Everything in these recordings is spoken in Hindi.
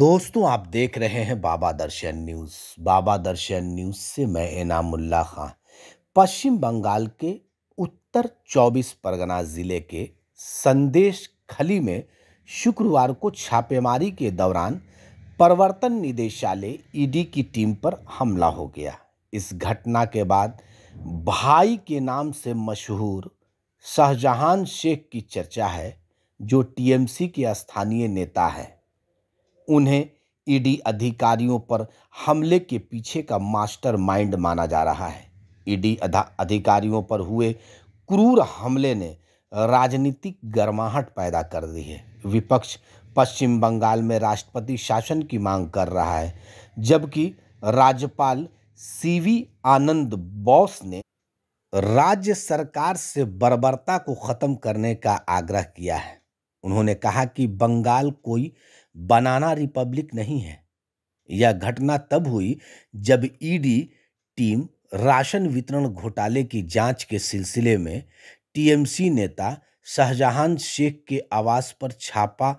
दोस्तों आप देख रहे हैं बाबा दर्शन न्यूज़ बाबा दर्शन न्यूज़ से मैं इनामुल्ला खां पश्चिम बंगाल के उत्तर 24 परगना ज़िले के संदेश खली में शुक्रवार को छापेमारी के दौरान प्रवर्तन निदेशालय ईडी की टीम पर हमला हो गया इस घटना के बाद भाई के नाम से मशहूर शाहजहां शेख की चर्चा है जो टीएमसी के स्थानीय नेता हैं उन्हें ईडी अधिकारियों पर हमले के पीछे का मास्टरमाइंड माना जा रहा है ईडी अधिकारियों पर हुए क्रूर हमले ने राजनीतिक गर्माहट पैदा कर दी है विपक्ष पश्चिम बंगाल में राष्ट्रपति शासन की मांग कर रहा है जबकि राज्यपाल सीवी आनंद बोस ने राज्य सरकार से बर्बरता को ख़त्म करने का आग्रह किया है उन्होंने कहा कि बंगाल कोई बनाना रिपब्लिक नहीं है यह घटना तब हुई जब ईडी टीम राशन वितरण घोटाले की जांच के सिलसिले में टीएमसी नेता शाहजहां शेख के आवास पर छापा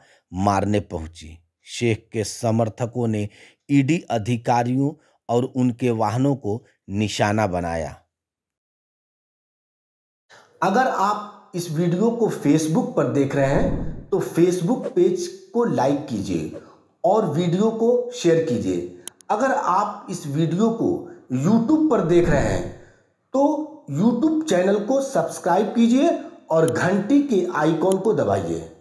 मारने पहुंची शेख के समर्थकों ने ईडी अधिकारियों और उनके वाहनों को निशाना बनाया अगर आप इस वीडियो को फेसबुक पर देख रहे हैं तो फेसबुक पेज को लाइक कीजिए और वीडियो को शेयर कीजिए अगर आप इस वीडियो को यूट्यूब पर देख रहे हैं तो यूट्यूब चैनल को सब्सक्राइब कीजिए और घंटी के आइकॉन को दबाइए